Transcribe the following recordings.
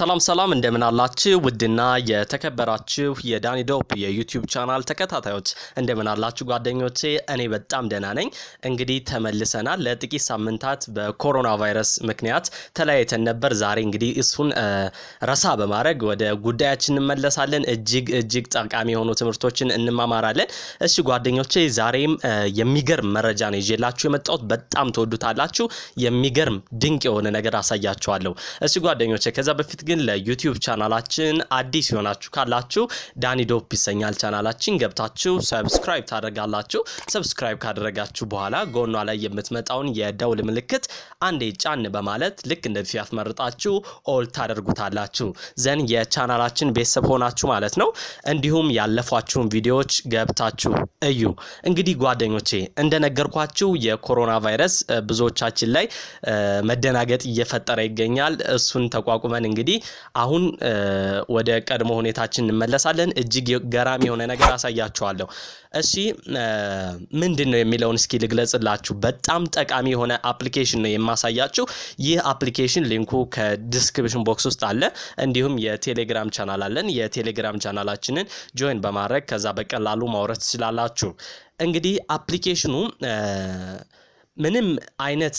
ሰላም ሰላም እንደምን አላችሁ? ውድና የተከበራችሁ የዳኒ ዶፕ የዩቲዩብ ቻናል ተከታታዮች እንደምን አላችሁ ጓደኞቼ? እኔ በጣም ደህና ነኝ። እንግዲህ ተመልሰናል። ለጥቂት ሳምንታት በኮሮና ቫይረስ ምክንያት ተለያይተን ነበር። ዛሬ እንግዲህ እሱን ረሳ በማድረግ ወደ ጉዳያችን እንመለሳለን። እጅግ እጅግ ጠቃሚ የሆኑ ትምህርቶችን እንማማራለን። እሺ ጓደኞቼ፣ ዛሬም የሚገርም መረጃ ነው ይዤላችሁ የመጣሁት። በጣም ትወዱታላችሁ። የሚገርም ድንቅ የሆነ ነገር አሳያችኋለሁ። እሺ ጓደኞቼ ከዛ በፊት ግን ለዩቲዩብ ቻናላችን አዲስ የሆናችሁ ካላችሁ ዳኒ ዶፕ ይሰኛል ቻናላችን ገብታችሁ ሰብስክራይብ ታደርጋላችሁ። ሰብስክራይብ ካደረጋችሁ በኋላ ጎኗ ላይ የምትመጣውን የደውል ምልክት አንዴ ጫን በማለት ልክ እንደዚህ ያስመርጣችሁ ኦል ታደርጉታላችሁ። ዘን የቻናላችን ቤተሰብ ሆናችሁ ማለት ነው። እንዲሁም ያለፏችሁን ቪዲዮዎች ገብታችሁ እዩ። እንግዲህ ጓደኞቼ እንደነገርኳችሁ የኮሮና ቫይረስ ብዙዎቻችን ላይ መደናገጥ እየፈጠረ ይገኛል። እሱን ተቋቁመን እንግዲህ አሁን ወደ ቀድሞ ሁኔታችን እንመለሳለን። እጅግ ገራሚ የሆነ ነገር አሳያችኋለሁ። እሺ ምንድን ነው የሚለውን እስኪ ልግለጽላችሁ። በጣም ጠቃሚ የሆነ አፕሊኬሽን ነው የማሳያችሁ። ይህ አፕሊኬሽን ሊንኩ ከዲስክሪፕሽን ቦክስ ውስጥ አለ። እንዲሁም የቴሌግራም ቻናል አለን። የቴሌግራም ቻናላችንን ጆይን በማድረግ ከዛ በቀላሉ ማውረድ ትችላላችሁ። እንግዲህ አፕሊኬሽኑ ምንም አይነት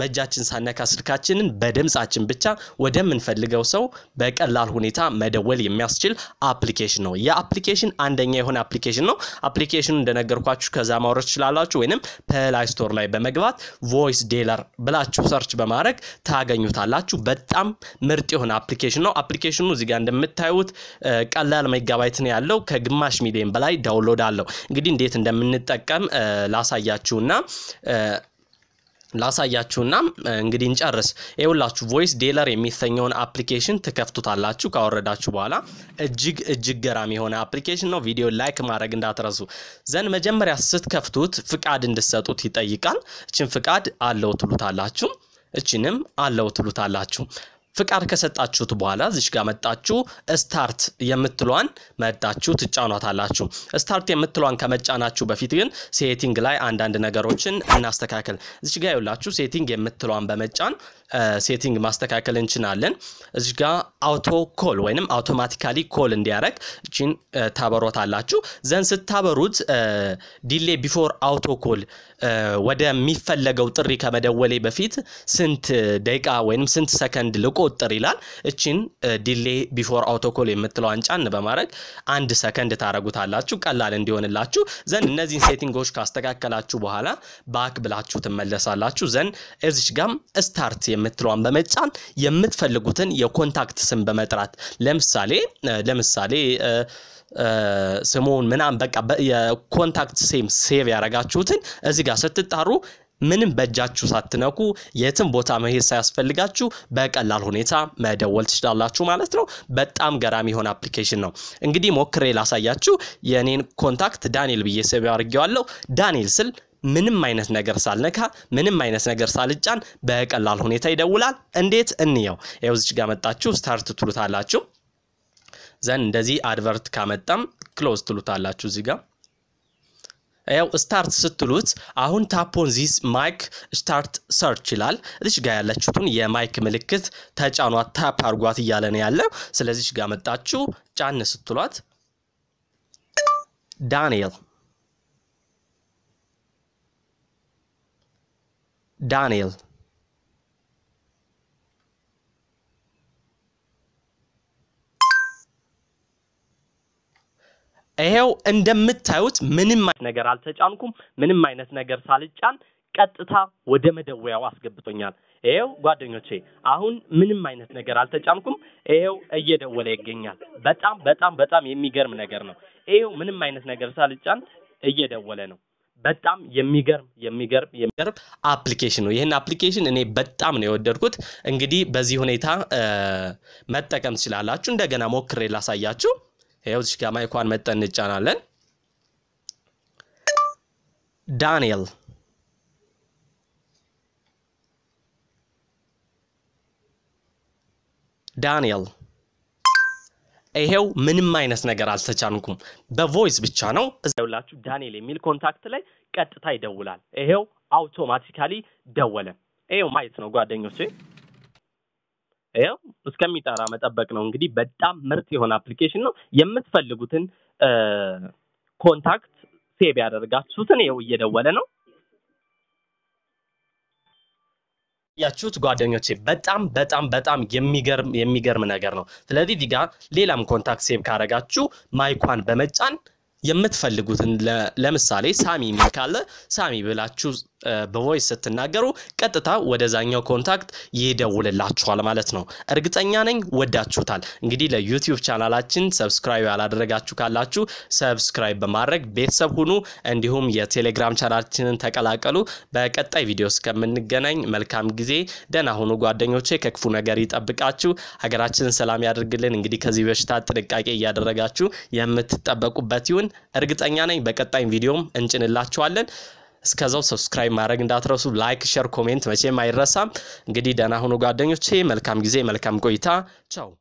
በእጃችን ሳነካ ስልካችንን በድምጻችን ብቻ ወደምንፈልገው ሰው በቀላል ሁኔታ መደወል የሚያስችል አፕሊኬሽን ነው። የአፕሊኬሽን አንደኛ የሆነ አፕሊኬሽን ነው። አፕሊኬሽኑ እንደነገርኳችሁ ከዛ ማውረድ ትችላላችሁ፣ ወይንም ፕላይ ስቶር ላይ በመግባት ቮይስ ዴለር ብላችሁ ሰርች በማድረግ ታገኙታላችሁ። በጣም ምርጥ የሆነ አፕሊኬሽን ነው። አፕሊኬሽኑ እዚጋ እንደምታዩት ቀላል ሜጋባይት ነው ያለው። ከግማሽ ሚሊዮን በላይ ዳውንሎድ አለው። እንግዲህ እንዴት እንደምንጠቀም ላሳያችሁና ላሳያችሁና እንግዲህ እንጨርስ። ይኸውላችሁ ቮይስ ዴለር የሚሰኘውን አፕሊኬሽን ትከፍቱታላችሁ። ካወረዳችሁ በኋላ እጅግ እጅግ ገራሚ የሆነ አፕሊኬሽን ነው። ቪዲዮ ላይክ ማድረግ እንዳትረሱ። ዘንድ መጀመሪያ ስትከፍቱት ፍቃድ እንድሰጡት ይጠይቃል። እችን ፍቃድ አለው ትሉታላችሁ። እችንም አለው ትሉታላችሁ። ፍቃድ ከሰጣችሁት በኋላ እዚች ጋር መጣችሁ ስታርት የምትሏን መጣችሁ ትጫኗታላችሁ። ስታርት የምትሏን ከመጫናችሁ በፊት ግን ሴቲንግ ላይ አንዳንድ ነገሮችን እናስተካከል። እዚች ጋር ይውላችሁ ሴቲንግ የምትሏን በመጫን ሴቲንግ ማስተካከል እንችላለን። እዚች ጋር አውቶ ኮል ወይንም አውቶማቲካሊ ኮል እንዲያደረግ እችን ታበሮታላችሁ። ዘን ስታበሩት ዲሌ ቢፎር አውቶ ኮል ወደሚፈለገው ጥሪ ከመደወሌ በፊት ስንት ደቂቃ ወይንም ስንት ሰከንድ ልቆ አወጥር ይላል። እችን ዲሌ ቢፎር አውቶኮል የምትለዋን ጫን በማድረግ አንድ ሰከንድ ታረጉታላችሁ ቀላል እንዲሆንላችሁ ዘንድ እነዚህን ሴቲንጎች ካስተካከላችሁ በኋላ ባክ ብላችሁ ትመለሳላችሁ ዘንድ እዚች ጋም ስታርት የምትለዋን በመጫን የምትፈልጉትን የኮንታክት ስም በመጥራት ለምሳሌ ለምሳሌ ስሙን ምናምን በቃ የኮንታክት ሴም ሴቭ ያደረጋችሁትን እዚህ ጋር ስትጣሩ ምንም በእጃችሁ ሳትነኩ የትም ቦታ መሄድ ሳያስፈልጋችሁ በቀላል ሁኔታ መደወል ትችላላችሁ ማለት ነው። በጣም ገራሚ የሆነ አፕሊኬሽን ነው። እንግዲህ ሞክሬ ላሳያችሁ። የእኔን ኮንታክት ዳንኤል ብዬ ሰብ አድርጌዋለሁ። ዳንኤል ስል ምንም አይነት ነገር ሳልነካ ምንም አይነት ነገር ሳልጫን በቀላል ሁኔታ ይደውላል። እንዴት እንየው። ይኸውዚች ጋር መጣችሁ ስታርት ትሉታላችሁ። ዘን እንደዚህ አድቨርት ካመጣም ክሎዝ ትሉታላችሁ እዚህ ጋር ያው ስታርት ስትሉት አሁን ታፖን ዚስ ማይክ ስታርት ሰርች ይላል። እዚች ጋር ያለችሁትን የማይክ ምልክት ተጫኗት፣ ታፕ አርጓት እያለ ነው ያለው። ስለዚች ጋር መጣችሁ ጫን ስትሏት ዳንኤል ዳንኤል ይሄው እንደምታዩት ምንም አይነት ነገር አልተጫንኩም። ምንም አይነት ነገር ሳልጫን ቀጥታ ወደ መደወያው አስገብቶኛል። ይሄው ጓደኞቼ አሁን ምንም አይነት ነገር አልተጫንኩም። ይሄው እየደወለ ይገኛል። በጣም በጣም በጣም የሚገርም ነገር ነው። ይሄው ምንም አይነት ነገር ሳልጫን እየደወለ ነው። በጣም የሚገርም የሚገርም የሚገርም አፕሊኬሽን ነው። ይህን አፕሊኬሽን እኔ በጣም ነው የወደድኩት። እንግዲህ በዚህ ሁኔታ መጠቀም ትችላላችሁ። እንደገና ሞክሬ ላሳያችሁ። ይኸው እዚህ ጋር ማይኳን መጠን እንጫናለን። ዳንኤል ዳንኤል ይሄው ምንም አይነት ነገር አልተቻልኩም። በቮይስ ብቻ ነው ደውላችሁ ዳንኤል የሚል ኮንታክት ላይ ቀጥታ ይደውላል። ይሄው አውቶማቲካሊ ደወለ። ይሄው ማየት ነው ጓደኞቼ። ያው እስከሚጠራ መጠበቅ ነው እንግዲህ። በጣም ምርጥ የሆነ አፕሊኬሽን ነው። የምትፈልጉትን ኮንታክት ሴብ ያደርጋችሁትን ይኸው እየደወለ ነው ያችሁት ጓደኞቼ በጣም በጣም በጣም የሚገርም የሚገርም ነገር ነው። ስለዚህ እዚህ ሌላም ኮንታክት ሴብ ካደረጋችሁ ማይኳን በመጫን የምትፈልጉትን ለምሳሌ ሳሚ የሚል ካለ ሳሚ ብላችሁ በቮይስ ስትናገሩ ቀጥታ ወደዛኛው ኮንታክት ይደውልላችኋል ማለት ነው። እርግጠኛ ነኝ ወዳችሁታል። እንግዲህ ለዩቲዩብ ቻናላችን ሰብስክራይብ ያላደረጋችሁ ካላችሁ ሰብስክራይብ በማድረግ ቤተሰብ ሁኑ። እንዲሁም የቴሌግራም ቻናላችንን ተቀላቀሉ። በቀጣይ ቪዲዮ እስከምንገናኝ መልካም ጊዜ፣ ደህና ሁኑ ጓደኞቼ። ከክፉ ነገር ይጠብቃችሁ፣ ሀገራችንን ሰላም ያደርግልን። እንግዲህ ከዚህ በሽታ ጥንቃቄ እያደረጋችሁ የምትጠበቁበት ይሁን። እርግጠኛ ነኝ በቀጣይ ቪዲዮም እንጭንላችኋለን። እስከዛው ሰብስክራይብ ማድረግ እንዳትረሱ። ላይክ፣ ሼር ኮሜንት መቼም አይረሳም። እንግዲህ ደህና ሁኑ ጓደኞቼ። መልካም ጊዜ፣ መልካም ቆይታ። ቻው